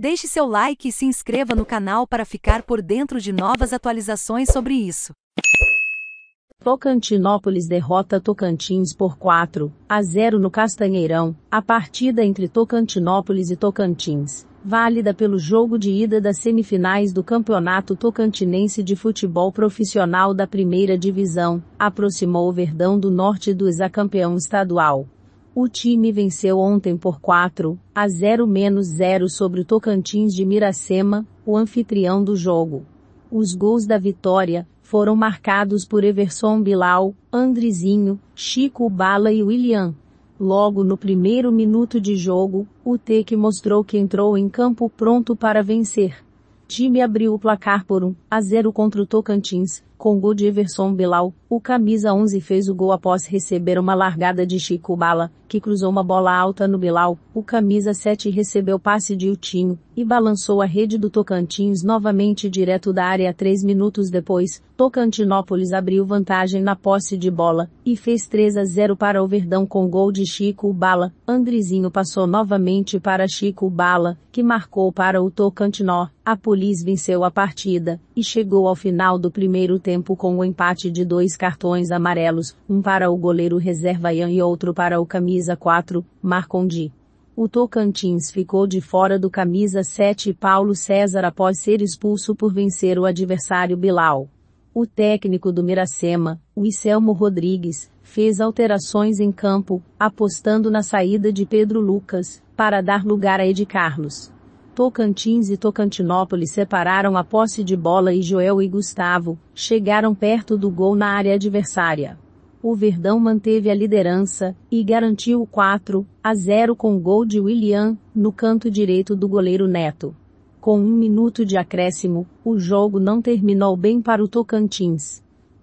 Deixe seu like e se inscreva no canal para ficar por dentro de novas atualizações sobre isso. Tocantinópolis derrota Tocantins por 4 a 0 no Castanheirão, a partida entre Tocantinópolis e Tocantins, válida pelo jogo de ida das semifinais do Campeonato Tocantinense de Futebol Profissional da Primeira Divisão, aproximou o Verdão do Norte do ex-campeão estadual. O time venceu ontem por 4 a 0 menos 0 sobre o Tocantins de Miracema, o anfitrião do jogo. Os gols da vitória foram marcados por Everson Bilal, Andrizinho, Chico Bala e William. Logo no primeiro minuto de jogo, o Tec mostrou que entrou em campo pronto para vencer. Time abriu o placar por 1 a 0 contra o Tocantins, com gol de Everson Bilal, o camisa 11 fez o gol após receber uma largada de Chico Bala, que cruzou uma bola alta no Bilal, o camisa 7 recebeu passe de Utinho, e balançou a rede do Tocantins novamente direto da área três minutos depois, Tocantinópolis abriu vantagem na posse de bola, e fez 3 a 0 para o Verdão com gol de Chico Bala, Andrizinho passou novamente para Chico Bala, que marcou para o Tocantinó, a Polis venceu a partida, e chegou ao final do primeiro tempo com o um empate de dois cartões amarelos, um para o goleiro reserva Ian e outro para o camisa 4, Marcondi. O Tocantins ficou de fora do camisa 7 Paulo César após ser expulso por vencer o adversário Bilal. O técnico do Miracema, o Rodrigues, fez alterações em campo, apostando na saída de Pedro Lucas, para dar lugar a Ed Carlos. Tocantins e Tocantinópolis separaram a posse de bola e Joel e Gustavo chegaram perto do gol na área adversária. O Verdão manteve a liderança e garantiu o 4 a 0 com gol de William no canto direito do goleiro Neto. Com um minuto de acréscimo, o jogo não terminou bem para o Tocantins.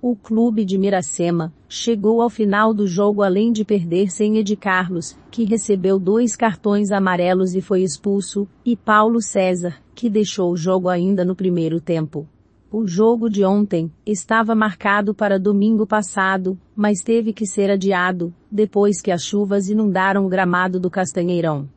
O clube de Miracema chegou ao final do jogo além de perder sem Ed Carlos, que recebeu dois cartões amarelos e foi expulso, e Paulo César, que deixou o jogo ainda no primeiro tempo. O jogo de ontem estava marcado para domingo passado, mas teve que ser adiado, depois que as chuvas inundaram o gramado do Castanheirão.